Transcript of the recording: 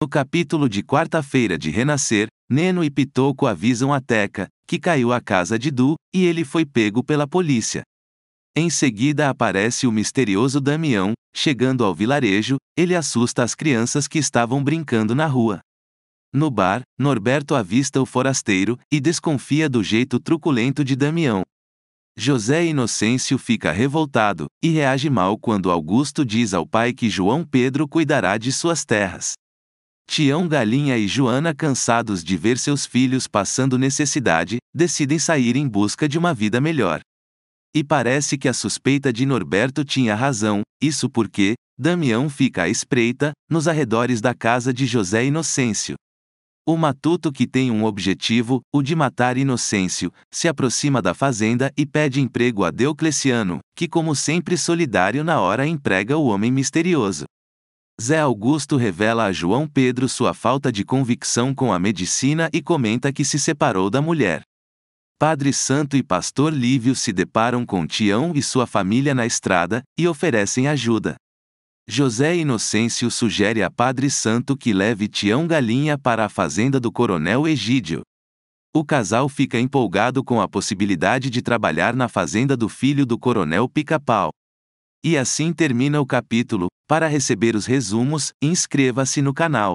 No capítulo de quarta-feira de Renascer, Neno e Pitoco avisam a Teca, que caiu a casa de Du, e ele foi pego pela polícia. Em seguida aparece o misterioso Damião, chegando ao vilarejo, ele assusta as crianças que estavam brincando na rua. No bar, Norberto avista o forasteiro e desconfia do jeito truculento de Damião. José Inocêncio fica revoltado e reage mal quando Augusto diz ao pai que João Pedro cuidará de suas terras. Tião Galinha e Joana, cansados de ver seus filhos passando necessidade, decidem sair em busca de uma vida melhor. E parece que a suspeita de Norberto tinha razão, isso porque, Damião fica à espreita, nos arredores da casa de José Inocêncio. O matuto que tem um objetivo, o de matar Inocêncio, se aproxima da fazenda e pede emprego a Deocleciano, que, como sempre solidário na hora, emprega o homem misterioso. Zé Augusto revela a João Pedro sua falta de convicção com a medicina e comenta que se separou da mulher. Padre Santo e Pastor Lívio se deparam com Tião e sua família na estrada e oferecem ajuda. José Inocêncio sugere a Padre Santo que leve Tião Galinha para a fazenda do Coronel Egídio. O casal fica empolgado com a possibilidade de trabalhar na fazenda do filho do Coronel Pica-Pau. E assim termina o capítulo, para receber os resumos, inscreva-se no canal.